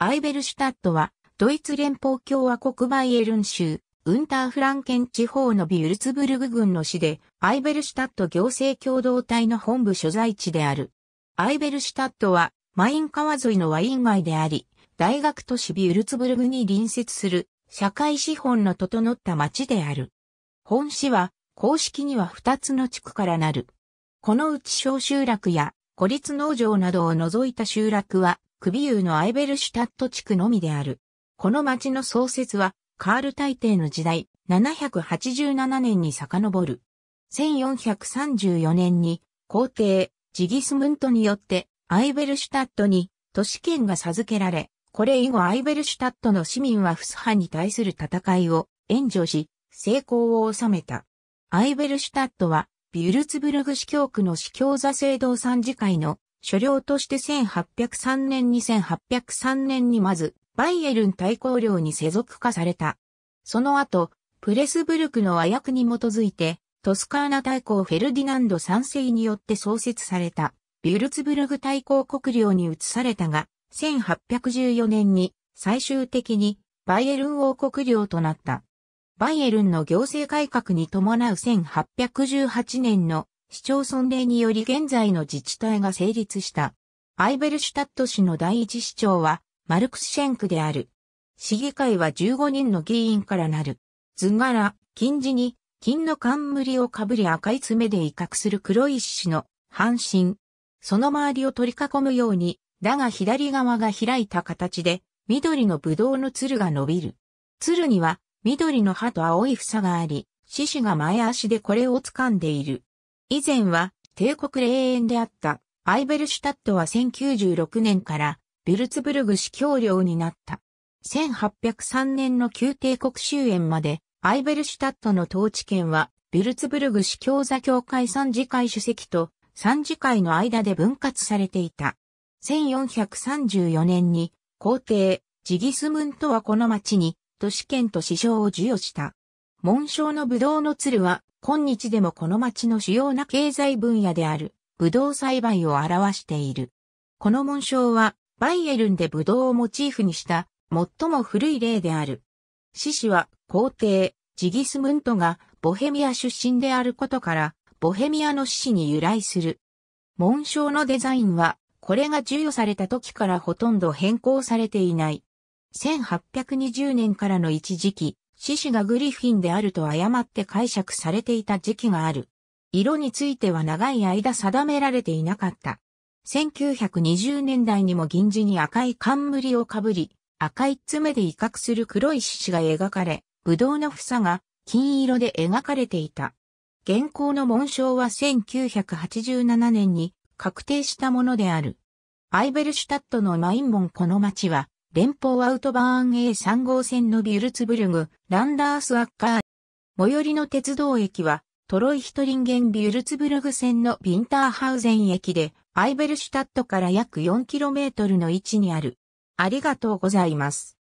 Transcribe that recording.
アイベルシュタットは、ドイツ連邦共和国バイエルン州、ウンターフランケン地方のビュルツブルグ郡の市で、アイベルシュタット行政共同体の本部所在地である。アイベルシュタットは、マイン川沿いのワイン街であり、大学都市ビュルツブルグに隣接する、社会資本の整った町である。本市は、公式には2つの地区からなる。このうち小集落や、孤立農場などを除いた集落は、クビユーのアイベルシュタット地区のみである。この町の創設は、カール大帝の時代、787年に遡る。1434年に、皇帝、ジギスムントによって、アイベルシュタットに、都市圏が授けられ、これ以後アイベルシュタットの市民はフスハに対する戦いを援助し、成功を収めた。アイベルシュタットは、ビュルツブルグ市教区の市教座聖堂参事会の所領として1803年に1803年にまず、バイエルン大公領に世俗化された。その後、プレスブルクの和訳に基づいて、トスカーナ大公フェルディナンド三世によって創設された、ビュルツブルグ大公国領に移されたが、1814年に最終的にバイエルン王国領となった。バイエルンの行政改革に伴う1818年の市町村令により現在の自治体が成立した。アイベルシュタット市の第一市長はマルクスシェンクである。市議会は15人の議員からなる。図柄、金字に、金の冠をかぶり赤い爪で威嚇する黒い獅子の半身。その周りを取り囲むように、だが左側が開いた形で、緑のぶどうの鶴が伸びる。鶴には、緑の葉と青い房があり、獅子が前足でこれを掴んでいる。以前は帝国霊園であったアイベルシュタットは1096年からビルツブルグ司教領になった。1803年の旧帝国終焉までアイベルシュタットの統治権はビルツブルグ司教座教会参事会主席と参事会の間で分割されていた。1434年に皇帝ジギスムントはこの町に都市権と市章を授与した。紋章のブドウの鶴は今日でもこの町の主要な経済分野である、ブドウ栽培を表している。この紋章は、バイエルンでブドウをモチーフにした、最も古い例である。獅子は、皇帝、ジギスムントが、ボヘミア出身であることから、ボヘミアの獅子に由来する。紋章のデザインは、これが授与された時からほとんど変更されていない。1820年からの一時期、獅子がグリフィンであると誤って解釈されていた時期がある。色については長い間定められていなかった。1920年代にも銀字に赤い冠をかぶり、赤い爪で威嚇する黒い獅子が描かれ、ぶどうの房が金色で描かれていた。現行の紋章は1987年に確定したものである。アイベルシュタットのマインボンこの町は連邦アウトバーン A3 号線のビュルツブルグ、ランダースアッカー。最寄りの鉄道駅は、トロイヒトリンゲンビュルツブルグ線のビンターハウゼン駅で、アイベルシュタットから約 4km の位置にある。ありがとうございます。